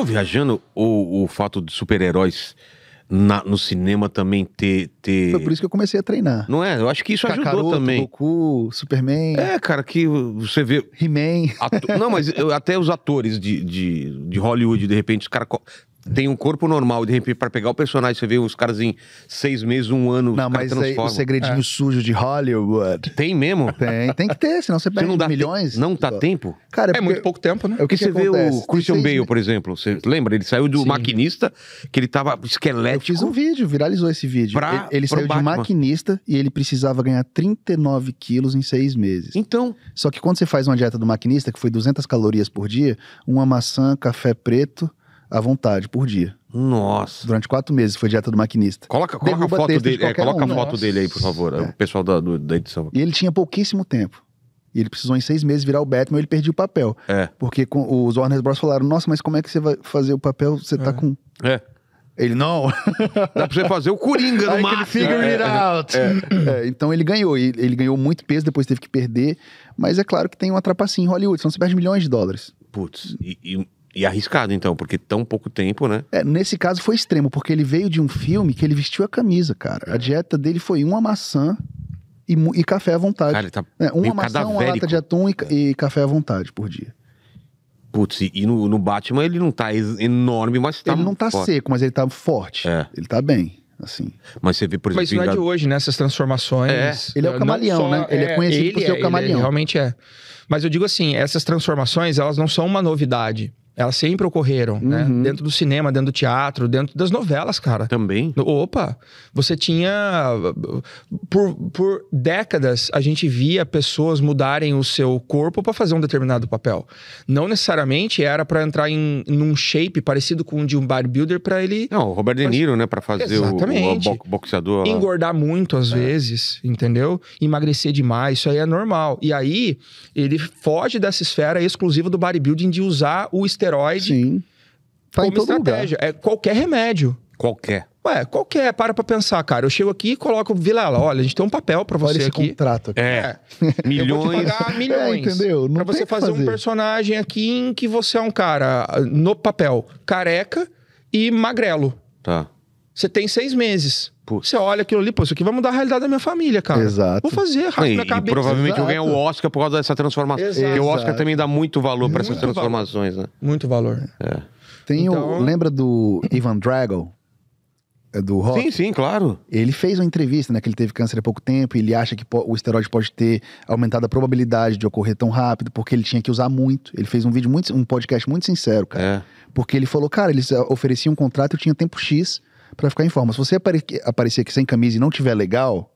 tô viajando ou o fato de super-heróis no cinema também ter, ter. Foi por isso que eu comecei a treinar. Não é? Eu acho que isso Kakaroto, ajudou também. Goku, Superman. É, cara, que você vê. He-Man. Não, mas eu, até os atores de, de, de Hollywood, de repente, os caras tem um corpo normal, de repente, pra pegar o personagem, você vê os caras em seis meses, um ano, Não, mas aí, o segredinho é. sujo de Hollywood. Tem mesmo? Tem, tem que ter, senão você perde não milhões. Te... Não tá tempo? Cara, é, é porque... é, muito pouco tempo, né? É o que, que você acontece? vê o Christian Bale, por exemplo. Você lembra? Ele saiu do Sim. maquinista, que ele tava esquelético. Eu fiz um vídeo, viralizou esse vídeo. Pra, ele, ele saiu Batman. de maquinista e ele precisava ganhar 39 quilos em seis meses. Então. Só que quando você faz uma dieta do maquinista, que foi 200 calorias por dia, uma maçã, café preto à vontade por dia. Nossa. Durante quatro meses foi dieta do maquinista. Coloca, coloca a foto dele, de é, coloca um. a foto dele aí, por favor. É. O pessoal da, do, da edição. E ele tinha pouquíssimo tempo. E ele precisou em seis meses virar o Batman e ele perdia o papel. É. Porque com, os Warner Bros. falaram, nossa, mas como é que você vai fazer o papel? Você tá é. tá com... É. Ele, não. Dá pra você fazer o Coringa no máximo. figure é. it out. É. é. então ele ganhou. Ele, ele, ganhou muito peso, depois teve que perder. Mas é claro que tem uma trapacinha em Hollywood, senão você perde milhões de dólares. Putz, e, e e arriscado, então, porque tão pouco tempo, né? É, nesse caso foi extremo, porque ele veio de um filme que ele vestiu a camisa, cara. É. A dieta dele foi uma maçã e, e café à vontade. Cara, ele tá é, uma maçã, cadavérico. uma lata de atum e, e, café à vontade por dia. Putz, e no, no Batman ele não tá enorme, mas tá. Ele não tá forte. seco, mas ele tá forte. É. Ele tá bem assim. Mas você vê, por exemplo... Mas isso não é de hoje, né? Essas transformações... É. Ele é o camaleão, só, né? Ele é, é conhecido ele por ser é, o camaleão. realmente é. Mas eu digo assim, essas transformações, elas não são uma novidade. Elas sempre ocorreram, né? uhum. né? Dentro do cinema, dentro do teatro, dentro das novelas, cara. Também. Opa! Você tinha. Por, por décadas, a gente via pessoas mudarem o seu corpo para fazer um determinado papel. Não necessariamente era para entrar em num shape parecido com o de um bodybuilder para ele. Não, o Robert De Niro, né? Para fazer Exatamente. o, o boxeador. Engordar muito, às é. vezes, entendeu? Emagrecer demais, isso aí é normal. E aí, ele foge dessa esfera exclusiva do bodybuilding de usar o esteroide. Sim. Tá como estratégia. Lugar. É qualquer remédio. Qualquer. Ué, qualquer, para pra pensar, cara. Eu chego aqui e coloco, Vilela, olha, a gente tem um papel pra você esse aqui. contrato aqui. É. é. Milhões. Eu pagar milhões. É, entendeu? Não pra você fazer, fazer um personagem aqui em que você é um cara, no papel, careca e magrelo. Tá. Você tem seis meses. Putz. Você olha aquilo ali, pô, isso aqui vai mudar a realidade da minha família, cara. Exato. Vou fazer, raspa minha cabeça. E provavelmente Exato. eu ganho o Oscar por causa dessa transformação. Exato. Porque o Oscar também dá muito valor para essas transformações, valor. né? Muito valor. É. Tem então... o, lembra do Ivan Drago? É do rock. Sim, sim, claro. Ele fez uma entrevista, né? Que ele teve câncer há pouco tempo e ele acha que o esteroide pode ter aumentado a probabilidade de ocorrer tão rápido, porque ele tinha que usar muito. Ele fez um vídeo muito, um podcast muito sincero, cara. É. Porque ele falou, cara, eles ofereciam um contrato, eu tinha tempo X para ficar em forma. Se você apare aparecer aqui sem camisa e não tiver legal.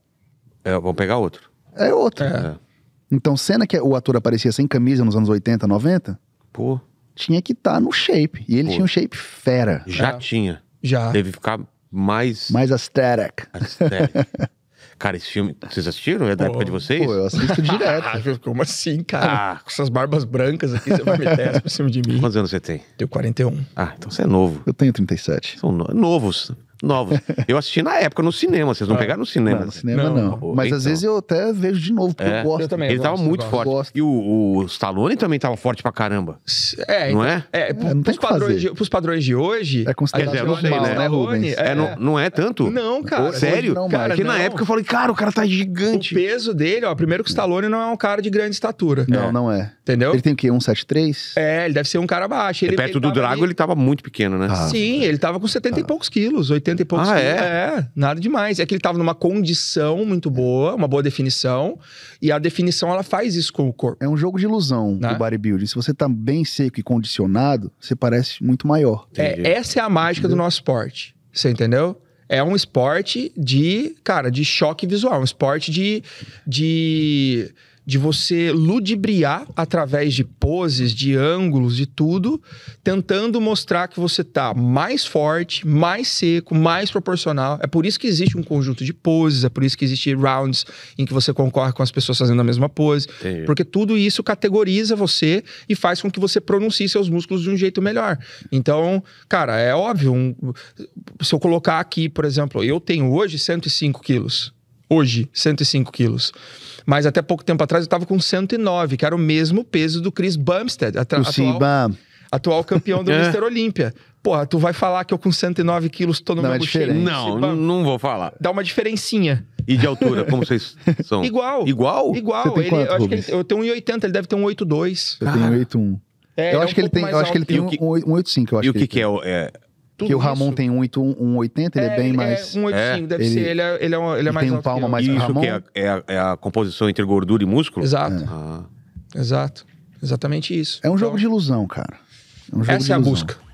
É, vão pegar outro. É outro. É. é. Então, cena que o ator aparecia sem camisa nos anos 80, 90. Pô. Tinha que estar tá no shape. E ele Pô. tinha um shape fera. Já é. tinha. Já. Teve que ficar mais. Mais aesthetic. Aesthetic. Cara, esse filme, vocês assistiram? É da pô, época de vocês? Pô, eu assisto direto. Ah, como assim, cara? Ah. Com essas barbas brancas aqui, você vai meter essa por cima de mim. Quantos anos você tem? Tenho 41. Ah, então você é novo. Eu tenho 37. São no novos novos. eu assisti na época no cinema, vocês não pegaram no cinema. Não, no né? cinema não. não. Mas então. às vezes eu até vejo de novo, porque é. eu gosto. Eu também, Ele gosto, tava muito forte. E o, o, Stallone também tava forte pra caramba. É, não então, é? É, é, é não pros, padrões de, pros padrões de hoje. É considerado dizer, normal, sei, né? né Rubens? É, não, não é tanto? Não, cara. Sério? Não, cara, porque na época eu falei, cara, o cara tá gigante. O peso dele, ó, primeiro que o Stallone não é um cara de grande estatura. Não, é. não é. Entendeu? Ele tem o quê? 173? É, ele deve ser um cara baixo. É perto do Drago, ele tava muito pequeno, né? Ah. Sim, ele tava com 70 e ah. poucos quilos, 80 80 e poucos ah, É? é, nada demais. É que ele tava numa condição muito boa, uma boa definição. E a definição, ela faz isso com o corpo. É um jogo de ilusão né? do bodybuilding. Se você tá bem seco e condicionado, você parece muito maior. É, essa é a mágica Entendeu? do nosso esporte. Você entendeu? É um esporte de, cara, de choque visual. Um esporte de... de de você ludibriar através de poses, de ângulos, de tudo, tentando mostrar que você tá mais forte, mais seco, mais proporcional. É por isso que existe um conjunto de poses, é por isso que existe rounds em que você concorre com as pessoas fazendo a mesma pose, Entendi. porque tudo isso categoriza você e faz com que você pronuncie seus músculos de um jeito melhor. Então, cara, é óbvio, um, se eu colocar aqui, por exemplo, eu tenho hoje 105 quilos hoje 105 quilos. Mas até pouco tempo atrás eu estava com 109, que era o mesmo peso do Chris Bumstead, atual, atual, campeão do Mr. É. Mister Olímpia. Porra, tu vai falar que eu com 109 quilos tô no Dá é meu Não, não, vou falar. Dá uma diferencinha. E de altura, como vocês são? Igual. Igual? Igual. Ele, quanto, eu, acho que ele, eu tenho 1,80, ele deve ter 1,82. Eu tenho 1,81. É, eu, é acho um que ele tem, eu acho que ele tem um, 85, eu acho. E o que, que, que é, é tudo que o Ramon isso. tem 1,80, ele é, é bem é mais. É 1,85, deve ele, ser. Ele é, ele é, um, ele é mais tem um palmo mais que o Ramon. que é, é, é, a, composição entre gordura e músculo? Exato. Ah. Exato. Exatamente isso. É um jogo então, de ilusão, cara. É um essa é a busca.